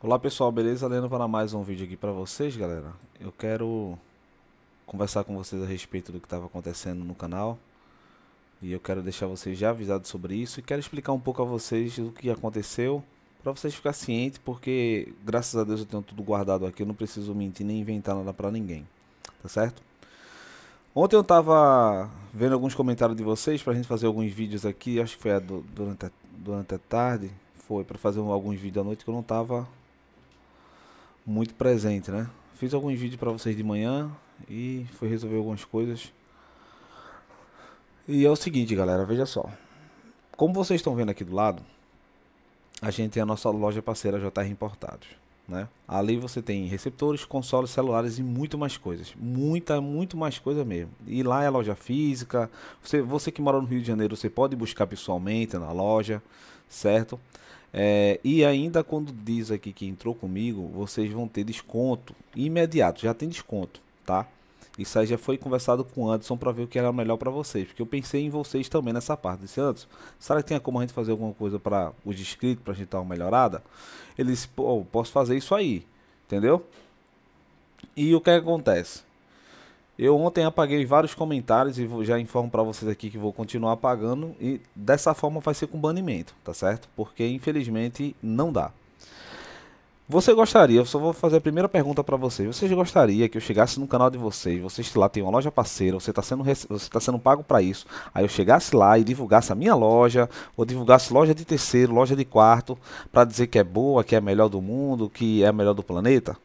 Olá pessoal, beleza? Lendo para mais um vídeo aqui para vocês, galera. Eu quero conversar com vocês a respeito do que estava acontecendo no canal. E eu quero deixar vocês já avisados sobre isso e quero explicar um pouco a vocês o que aconteceu para vocês ficar cientes, porque graças a Deus eu tenho tudo guardado aqui, eu não preciso mentir nem inventar nada para ninguém. Tá certo? Ontem eu tava vendo alguns comentários de vocês pra gente fazer alguns vídeos aqui, acho que foi a do, durante a, durante a tarde, foi para fazer alguns vídeos à noite que eu não tava muito presente, né? Fiz alguns vídeos para vocês de manhã e fui resolver algumas coisas. E é o seguinte, galera, veja só. Como vocês estão vendo aqui do lado, a gente tem a nossa loja parceira JR Importados. Né? Ali você tem receptores, consoles, celulares e muito mais coisas. Muita, muito mais coisa mesmo. E lá é loja física. Você, você que mora no Rio de Janeiro, você pode buscar pessoalmente na loja, certo? É, e ainda quando diz aqui que entrou comigo, vocês vão ter desconto imediato, já tem desconto, tá? Isso aí já foi conversado com o Anderson para ver o que era melhor para vocês, porque eu pensei em vocês também nessa parte. Disse, Anderson, será que tem como a gente fazer alguma coisa para os inscritos, para a gente dar uma melhorada? Ele disse, pô, posso fazer isso aí, entendeu? E o que é acontece? Eu ontem apaguei vários comentários e já informo para vocês aqui que vou continuar apagando e dessa forma vai ser com banimento, tá certo? Porque infelizmente não dá. Você gostaria, eu só vou fazer a primeira pergunta para vocês. Vocês gostaria que eu chegasse no canal de vocês, vocês lá tem uma loja parceira, você está sendo, você tá sendo pago para isso, aí eu chegasse lá e divulgasse a minha loja, ou divulgasse loja de terceiro, loja de quarto, para dizer que é boa, que é a melhor do mundo, que é a melhor do planeta?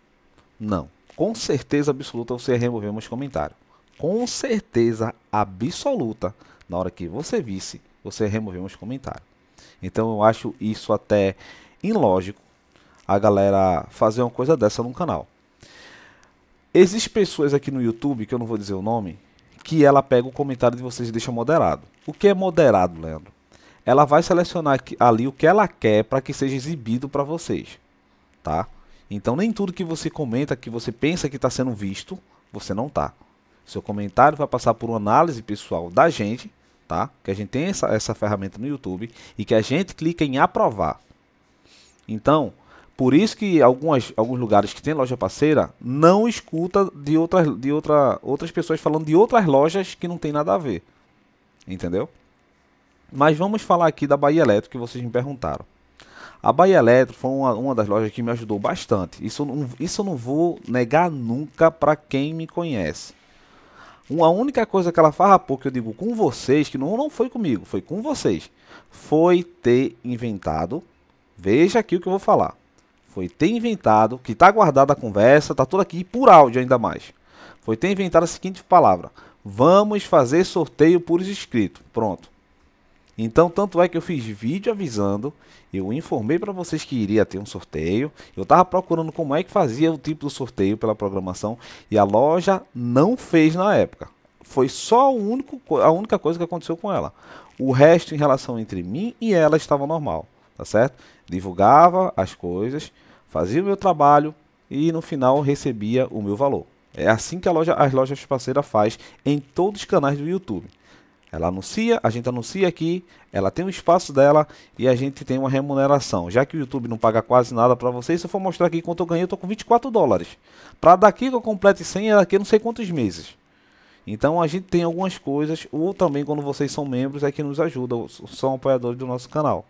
Não com certeza absoluta você ia remover meus comentários. Com certeza absoluta, na hora que você visse, você ia remover meus comentários. Então eu acho isso até ilógico a galera fazer uma coisa dessa no canal. Existem pessoas aqui no YouTube, que eu não vou dizer o nome, que ela pega o comentário de vocês e deixa moderado. O que é moderado, Leandro? Ela vai selecionar ali o que ela quer para que seja exibido para vocês, tá? Então nem tudo que você comenta, que você pensa que está sendo visto, você não tá. Seu comentário vai passar por uma análise pessoal da gente, tá? Que a gente tem essa, essa ferramenta no YouTube e que a gente clica em aprovar. Então, por isso que algumas, alguns lugares que tem loja parceira não escuta de, outras, de outra, outras pessoas falando de outras lojas que não tem nada a ver. Entendeu? Mas vamos falar aqui da Bahia Elétrica que vocês me perguntaram. A Bahia Eletro foi uma, uma das lojas que me ajudou bastante. Isso, isso eu não vou negar nunca para quem me conhece. Uma única coisa que ela farrapou, que eu digo com vocês, que não, não foi comigo, foi com vocês, foi ter inventado. Veja aqui o que eu vou falar. Foi ter inventado, que está guardada a conversa, está tudo aqui por áudio ainda mais. Foi ter inventado a seguinte palavra: vamos fazer sorteio por escrito. Pronto. Então, tanto é que eu fiz vídeo avisando, eu informei para vocês que iria ter um sorteio. Eu estava procurando como é que fazia o tipo do sorteio pela programação e a loja não fez na época. Foi só único, a única coisa que aconteceu com ela. O resto em relação entre mim e ela estava normal, tá certo? Divulgava as coisas, fazia o meu trabalho e no final recebia o meu valor. É assim que loja, as lojas parceiras faz em todos os canais do YouTube. Ela anuncia, a gente anuncia aqui, ela tem o um espaço dela e a gente tem uma remuneração. Já que o YouTube não paga quase nada para vocês, se eu for mostrar aqui quanto eu ganhei, eu tô com 24 dólares. Para daqui que eu complete 100, é daqui não sei quantos meses. Então a gente tem algumas coisas, ou também quando vocês são membros, é que nos ajuda, são apoiadores do nosso canal.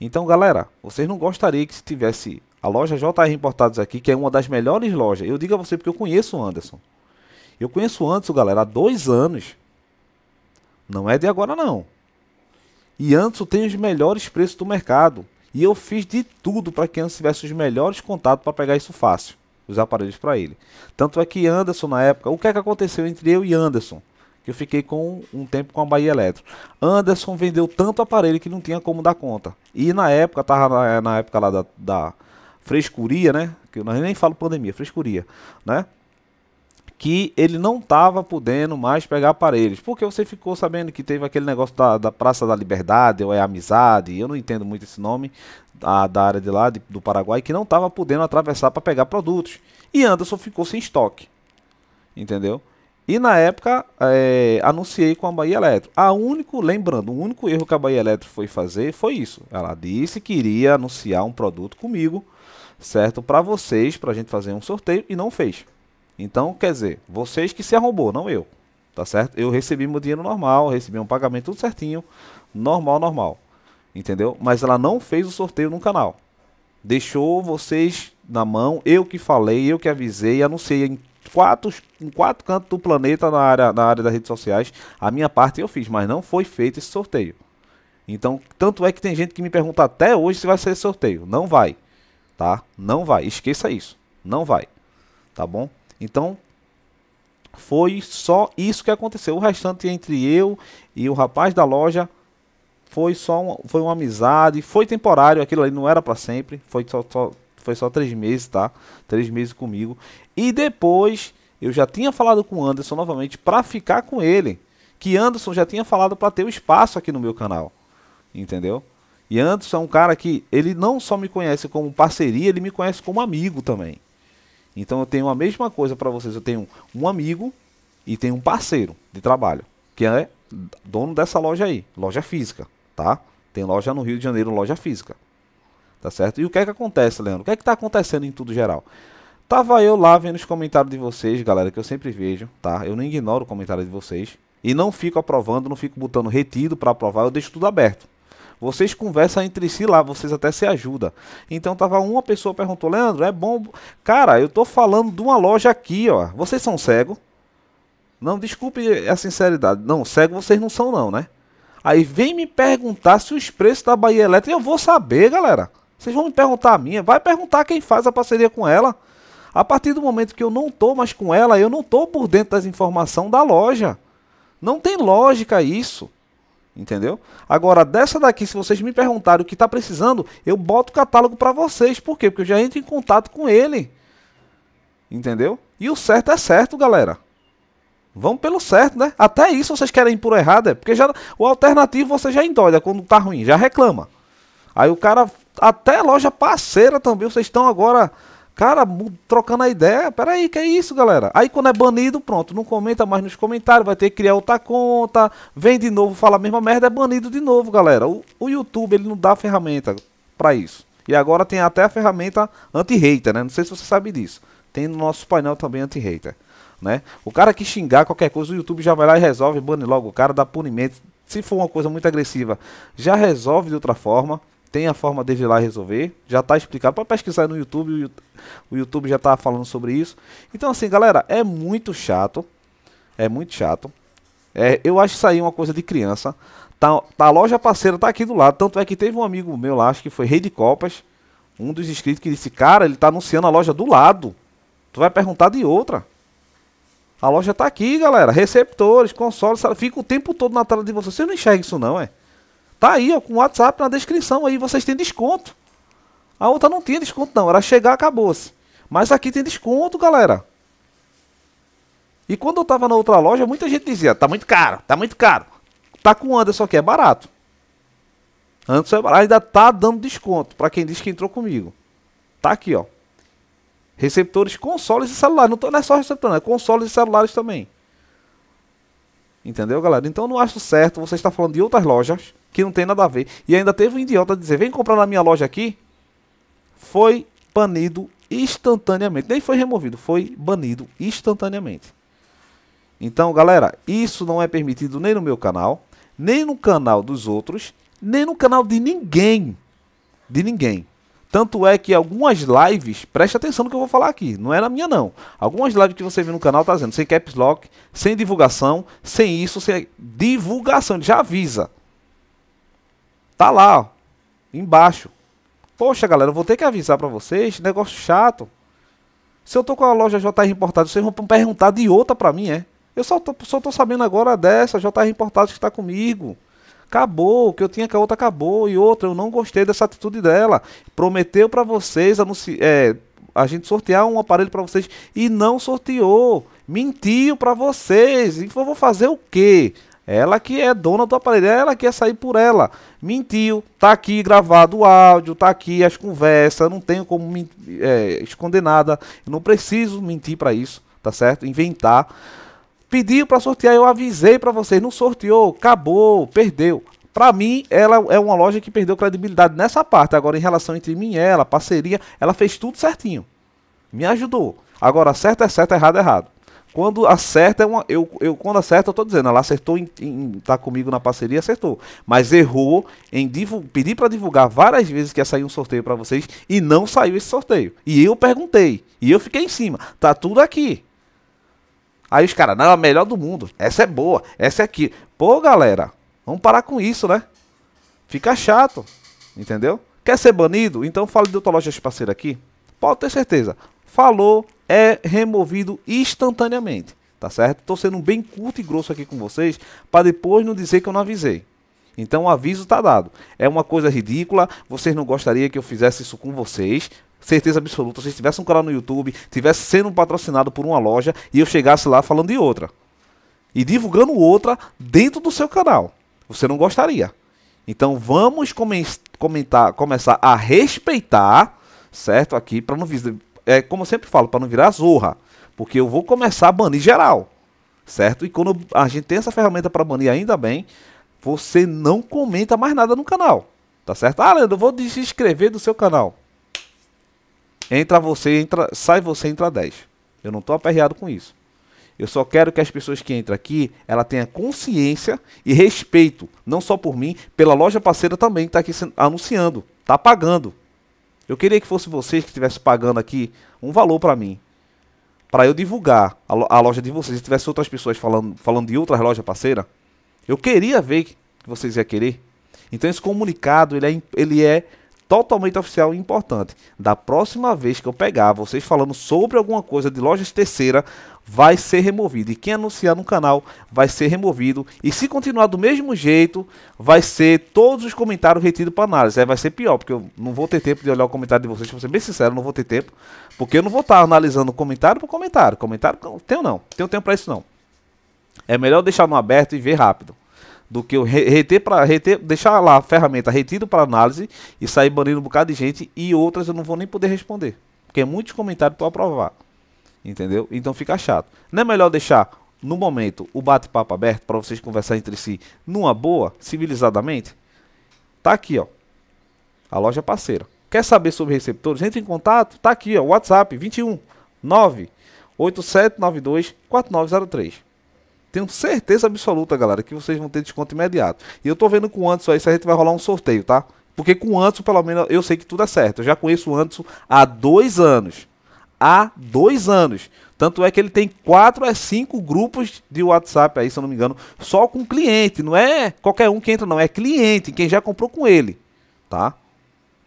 Então galera, vocês não gostariam que se tivesse a loja JR Importados aqui, que é uma das melhores lojas. Eu digo a você porque eu conheço o Anderson. Eu conheço o Anderson, galera, há dois anos. Não é de agora não. E eu tem os melhores preços do mercado. E eu fiz de tudo para que Anderson tivesse os melhores contatos para pegar isso fácil, os aparelhos para ele. Tanto é que Anderson, na época, o que é que aconteceu entre eu e Anderson? Que eu fiquei com um tempo com a Bahia Eletro. Anderson vendeu tanto aparelho que não tinha como dar conta. E na época, tava na, na época lá da, da frescuria, né? Que eu nem falo pandemia, frescuria, né? que ele não estava podendo mais pegar aparelhos. Porque você ficou sabendo que teve aquele negócio da, da Praça da Liberdade, ou é Amizade, eu não entendo muito esse nome, da, da área de lá, de, do Paraguai, que não estava podendo atravessar para pegar produtos. E Anderson ficou sem estoque. Entendeu? E na época é, anunciei com a Bahia Eletro. A único, lembrando, o único erro que a Bahia Eletro foi fazer foi isso. Ela disse que iria anunciar um produto comigo, certo? Para vocês, para a gente fazer um sorteio, e não fez. Então, quer dizer, vocês que se arrombou, não eu. Tá certo? Eu recebi meu dinheiro normal, recebi um pagamento tudo certinho, normal, normal. Entendeu? Mas ela não fez o sorteio no canal. Deixou vocês na mão, eu que falei, eu que avisei, anunciei em quatro, em quatro cantos do planeta na área, na área das redes sociais. A minha parte eu fiz, mas não foi feito esse sorteio. Então, tanto é que tem gente que me pergunta até hoje se vai ser sorteio. Não vai, tá? Não vai. Esqueça isso. Não vai, tá bom? Então, foi só isso que aconteceu. O restante entre eu e o rapaz da loja foi só uma, foi uma amizade, foi temporário, aquilo ali não era para sempre, foi só, só, foi só três meses, tá? Três meses comigo. E depois eu já tinha falado com o Anderson novamente para ficar com ele, que Anderson já tinha falado para ter o um espaço aqui no meu canal, entendeu? E Anderson é um cara que ele não só me conhece como parceria, ele me conhece como amigo também. Então eu tenho a mesma coisa para vocês. Eu tenho um amigo e tenho um parceiro de trabalho, que é dono dessa loja aí, loja física, tá? Tem loja no Rio de Janeiro, loja física. Tá certo? E o que é que acontece, Leandro? O que é que tá acontecendo em tudo geral? Tava eu lá vendo os comentários de vocês, galera, que eu sempre vejo, tá? Eu não ignoro o comentário de vocês e não fico aprovando, não fico botando retido para aprovar, eu deixo tudo aberto. Vocês conversam entre si lá, vocês até se ajudam. Então tava uma pessoa perguntou: "Leandro, é bom? Cara, eu tô falando de uma loja aqui, ó. Vocês são cego?" Não, desculpe a sinceridade. Não, cego vocês não são não, né? Aí vem me perguntar se os preços da Bahia Elétrica, eu vou saber, galera. Vocês vão me perguntar a minha, vai perguntar quem faz a parceria com ela. A partir do momento que eu não tô mais com ela, eu não tô por dentro das informações da loja. Não tem lógica isso. Entendeu? Agora, dessa daqui, se vocês me perguntarem o que está precisando, eu boto o catálogo para vocês. Por quê? Porque eu já entro em contato com ele. Entendeu? E o certo é certo, galera. Vamos pelo certo, né? Até isso vocês querem ir por errado, é porque já, o alternativo você já endoida quando tá ruim, já reclama. Aí o cara, até loja parceira também, vocês estão agora Cara, trocando a ideia, peraí, que é isso, galera? Aí quando é banido, pronto, não comenta mais nos comentários, vai ter que criar outra conta, vem de novo, fala a mesma merda, é banido de novo, galera. O, o YouTube, ele não dá ferramenta para isso. E agora tem até a ferramenta anti-hater, né? Não sei se você sabe disso. Tem no nosso painel também anti-hater, né? O cara que xingar qualquer coisa, o YouTube já vai lá e resolve, bane logo o cara, dá punimento. Se for uma coisa muito agressiva, já resolve de outra forma, tem a forma dele vir lá resolver. Já está explicado. Pode pesquisar no YouTube. O YouTube já está falando sobre isso. Então, assim, galera, é muito chato. É muito chato. É, eu acho isso aí uma coisa de criança. Tá, tá, a loja parceira tá aqui do lado. Tanto é que teve um amigo meu lá, acho que foi Rei de Copas. Um dos inscritos que disse, cara, ele tá anunciando a loja do lado. Tu vai perguntar de outra. A loja tá aqui, galera. Receptores, consoles, fica o tempo todo na tela de vocês. Você não enxerga isso não, é? Tá aí, ó, com o WhatsApp na descrição aí, vocês têm desconto. A outra não tinha desconto não, era chegar, acabou-se. Mas aqui tem desconto, galera. E quando eu tava na outra loja, muita gente dizia, tá muito caro, tá muito caro. Tá com Anderson aqui, é barato. Anderson é barato, ainda tá dando desconto para quem diz que entrou comigo. Tá aqui, ó. Receptores, consoles e celulares. Não, tô, não é só receptor, não, é consoles e celulares também. Entendeu, galera? Então não acho certo você estar falando de outras lojas que não tem nada a ver. E ainda teve um idiota dizer: vem comprar na minha loja aqui. Foi banido instantaneamente. Nem foi removido, foi banido instantaneamente. Então, galera, isso não é permitido nem no meu canal, nem no canal dos outros, nem no canal de ninguém. De ninguém. Tanto é que algumas lives, preste atenção no que eu vou falar aqui, não é na minha não. Algumas lives que você vê no canal tá dizendo sem caps lock, sem divulgação, sem isso, sem divulgação, já avisa. Tá lá, ó, embaixo. Poxa, galera, vou ter que avisar para vocês, negócio chato. Se eu tô com a loja JR Importado, vocês vão perguntar de outra para mim, é? Eu só tô, só tô sabendo agora dessa JR Importados que tá comigo. Acabou, o que eu tinha que a outra acabou e outra, eu não gostei dessa atitude dela. Prometeu para vocês anunci, é, a gente sortear um aparelho para vocês e não sorteou. Mentiu para vocês. E eu vou fazer o quê? Ela que é dona do aparelho, é ela quer sair por ela. Mentiu, tá aqui gravado o áudio, tá aqui as conversas, não tenho como me, é, esconder nada, eu não preciso mentir para isso, tá certo? Inventar. Pediu para sortear, eu avisei para vocês, não sorteou, acabou, perdeu. Para mim, ela é uma loja que perdeu credibilidade nessa parte. Agora, em relação entre mim e ela, parceria, ela fez tudo certinho. Me ajudou. Agora, certo é certo, errado é errado. Quando acerta, é eu, eu, quando acerta, eu tô dizendo, ela acertou em, estar tá comigo na parceria, acertou. Mas errou em pedir para divulgar várias vezes que ia sair um sorteio para vocês e não saiu esse sorteio. E eu perguntei. E eu fiquei em cima. Tá tudo aqui. Aí os caras, não, é a melhor do mundo. Essa é boa, essa é aqui. Pô, galera, vamos parar com isso, né? Fica chato. Entendeu? Quer ser banido? Então fala de outra loja de parceira aqui. Pode ter certeza. Falou, é removido instantaneamente, tá certo? Estou sendo bem curto e grosso aqui com vocês, para depois não dizer que eu não avisei. Então o aviso está dado. É uma coisa ridícula, vocês não gostariam que eu fizesse isso com vocês, certeza absoluta, se tivesse um canal no YouTube, tivesse sendo patrocinado por uma loja e eu chegasse lá falando de outra e divulgando outra dentro do seu canal, você não gostaria. Então vamos comentar, começar a respeitar, certo? Aqui para não é como eu sempre falo, para não virar zorra, porque eu vou começar a banir geral, certo? E quando a gente tem essa ferramenta para banir ainda bem, você não comenta mais nada no canal, tá certo? Ah, Leandro, eu vou desinscrever do seu canal. Entra você, entra, sai você, entra 10. Eu não estou aperreado com isso. Eu só quero que as pessoas que entram aqui, ela tenha consciência e respeito, não só por mim, pela loja parceira também que está aqui anunciando, está pagando. Eu queria que fosse vocês que estivessem pagando aqui um valor para mim. Para eu divulgar a, a loja de vocês. Se tivesse outras pessoas falando, falando de outra loja parceira, eu queria ver que vocês iam querer. Então esse comunicado, ele é, ele é totalmente oficial e importante. Da próxima vez que eu pegar vocês falando sobre alguma coisa de lojas terceira vai ser removido. E quem anunciar no canal vai ser removido. E se continuar do mesmo jeito, vai ser todos os comentários retidos para análise. Aí vai ser pior, porque eu não vou ter tempo de olhar o comentário de vocês. se ser bem sincero, não vou ter tempo. Porque eu não vou estar analisando comentário por comentário. Comentário, tenho não. Tenho tempo para isso não. É melhor deixar no aberto e ver rápido do que eu reter para reter, deixar lá a ferramenta retido para análise e sair banindo um bocado de gente e outras eu não vou nem poder responder, porque é muitos comentários para aprovar. Entendeu? Então fica chato. Não é melhor deixar no momento o bate-papo aberto para vocês conversarem entre si numa boa, civilizadamente? Tá aqui, ó. A loja é parceira. Quer saber sobre receptores? Entre em contato. Tá aqui, ó. WhatsApp 21 9 8792 4903. Tenho certeza absoluta, galera, que vocês vão ter desconto imediato. E eu tô vendo com o Anderson aí se a gente vai rolar um sorteio, tá? Porque com o Anderson, pelo menos, eu sei que tudo é certo. Eu já conheço o Anderson há dois anos há dois anos. Tanto é que ele tem quatro a cinco grupos de WhatsApp aí, se eu não me engano, só com cliente. Não é qualquer um que entra, não. É cliente, quem já comprou com ele, tá?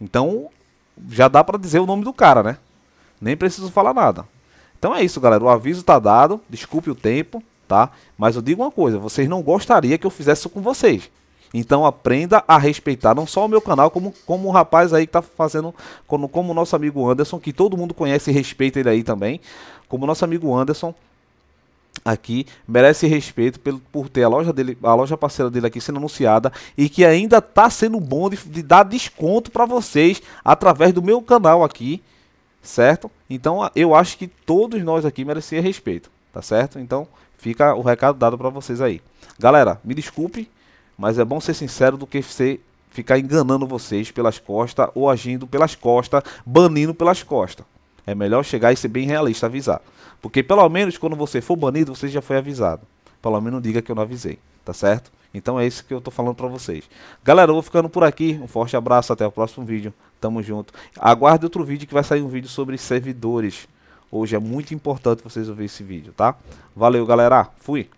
Então, já dá para dizer o nome do cara, né? Nem preciso falar nada. Então é isso, galera. O aviso tá dado. Desculpe o tempo, tá? Mas eu digo uma coisa. Vocês não gostariam que eu fizesse isso com vocês. Então aprenda a respeitar não só o meu canal, como, como o um rapaz aí que tá fazendo, como, como o nosso amigo Anderson, que todo mundo conhece e respeita ele aí também. Como o nosso amigo Anderson, aqui merece respeito pelo, por ter a loja dele, a loja parceira dele aqui sendo anunciada e que ainda tá sendo bom de, de dar desconto para vocês através do meu canal aqui, certo? Então eu acho que todos nós aqui merecemos respeito, tá certo? Então fica o recado dado para vocês aí. Galera, me desculpe mas é bom ser sincero do que ser ficar enganando vocês pelas costas ou agindo pelas costas, banindo pelas costas. É melhor chegar e ser bem realista, avisar. Porque pelo menos quando você for banido, você já foi avisado. Pelo menos diga que eu não avisei, tá certo? Então é isso que eu tô falando para vocês. Galera, eu vou ficando por aqui. Um forte abraço, até o próximo vídeo. Tamo junto. Aguarde outro vídeo que vai sair um vídeo sobre servidores. Hoje é muito importante vocês ouvirem esse vídeo, tá? Valeu, galera. Fui.